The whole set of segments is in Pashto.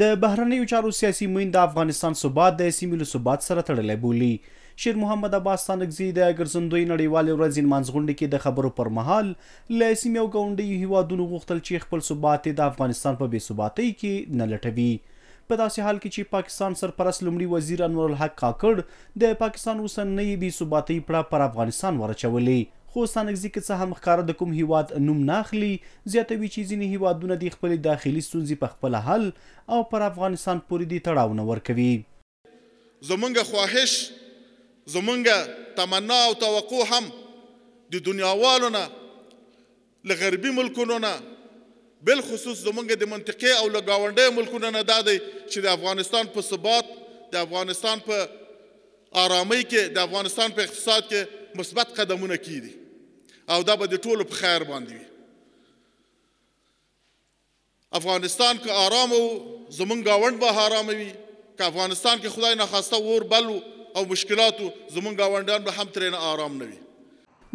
د بهرنیو چارو سیاسي موین د افغانستان صوبات د سیمې له صوبات سره تړلې بولی شیر محمد عباس سانګزی د ګرځندوی نړیوال ورځې مانځغونډې کې د خبرو پر مهال له سیمې او ګاونډي هیوادونو غوښتل چې خپل صوبات د افغانستان په بې ثباتۍ کې نه لټوي په داسې حال کې چې پاکستان سرپرست لمړي وزیر انور الحق کاکړ د پاکستان اوسنۍ بې ثباتۍ پړه پر افغانستان ورچولې خو سانګزي کې څه هم ښکار د کوم هیواد نوم ناخلی زیاتوي چې ځینې هیوادونه د خپل داخلي ستونزې په خپل حل او پر افغانستان پورې دی تړاو نه ورکوي زمونږ خواهش زمونږ تمنا او توقع هم د دنیاوالو نه لغربي ملکونو نه بل خصوص زمونږ د منطقې او لګاونډي ملکونو نه دا دی چې د افغانستان په ثبات د افغانستان په آرامۍ کې د افغانستان په اقتصاد کې مثبت قدمونه کیدي او دا به د ټولو په خیر باندې وي افغانستان که آرام او زمونږ گاوند به آرام وي که افغانستان کې خدای نه خواسته ور بل او مشکلاتو زمونږ گاونډیان به هم ترې نه آرام نه وي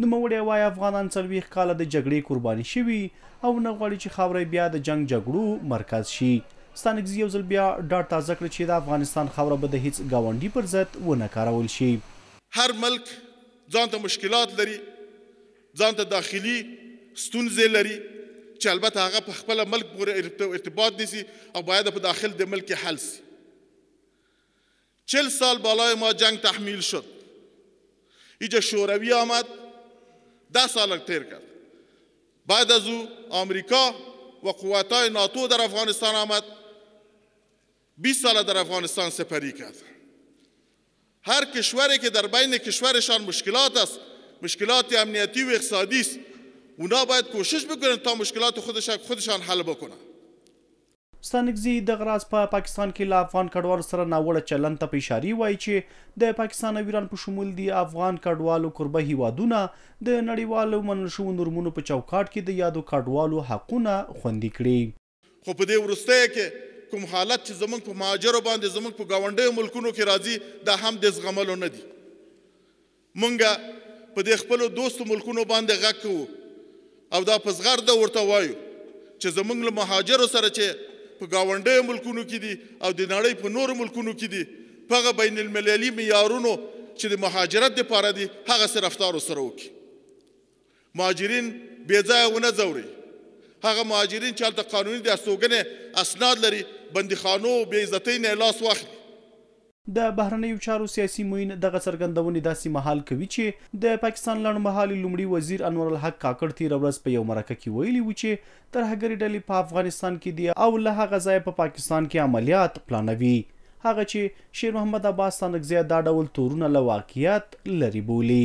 نوموړی وای افغانان څلوېښت کاله د جګړې قرباني شوي او نه غواړي چې خاورې بیا د جنگ جګړو مرکز شي ستانګزی یو ځل بیا ډاټ تازه کړ چې د افغانستان خاوره به د هیڅ گاونډي پر ضد ونه کارول شي هر ملک ځان ته مشکلات لري ځان ته داخلي ستونزې لري چې البته هغه په خپل ملک پورې ارتباط نیسي او باید په داخل د ملک حل سي چل سال بالای ما جنگ تحمیل شد اینجا شوروی آمد ده سال تیر کرد بعد از او آمریکا و قواتای ناتو در افغانستان آمد 20 سال در افغانستان سپری کرد هر کشوری که در بین کشورشان مشکلات است مشکلات امنیتی و اقتصادی است اونا باید کوشش بکنن تا مشکلات خودشان خودشان حل بکنن ستانګزي د غراز په پا پاکستان کې لا افغان کډوالو سره ناوړه چلند ته اشاره وایي چې د پاکستان او ایران په شمول دي افغان کډوالو قربه هیوادونه د نړیوالو منل شوو نورمونو په چوکاټ کې د یادو کډوالو حقونه خوندي کړي خو په دې ورسته کې کوم حالت چې زمونږ په مهاجرو باندې زمونږ په ګاونډیو ملکونو کې راځي دا هم د زغملو نه دي مونږ په دې خپلو دوستو ملکونو باندې غږ کوو او دا په زغرده ورته وایو چې زمونږ له مهاجرو سره چې په ګاونډیو ملکونو کې دي او د نړۍ په نورو ملکونو کې دي په هغه بین المللي معیارونو چې د مهاجرت دپاره دي هغه سره رفتار ورسره وکړي مهاجرین بې ځایه ونه ځوري هغه مهاجرین چې هلته قانوني د استوګنې اسناد لري بندخانو او بې عزتۍ نه لاس واخلي د بهرنیو چارو سیاسي موین دغه څرګندونې داسې مهال کوي چې د پاکستان لړمحالي لومړي وزیر انور الحق کاکړ تیر ورځ په یو مرکه کې ویلي و چې ترهګری ډلې په افغانستان کې دي او له هغه ځای په پاکستان کې عملیات پلانوي هغه چې شیر محمد عباس ستانکزیا دا ډول تورونه له واقعیت لري بولی